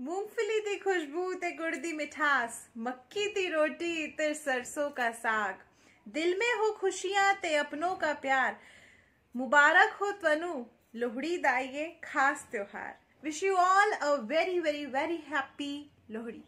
मूंगफली की खुशबू ते गुड़ दी मिठास मक्की थी रोटी ते सरसों का साग दिल में हो खुशियां ते अपनों का प्यार मुबारक हो तनु लोहड़ी दाइए खास त्योहार wish you all a very very very happy Lohri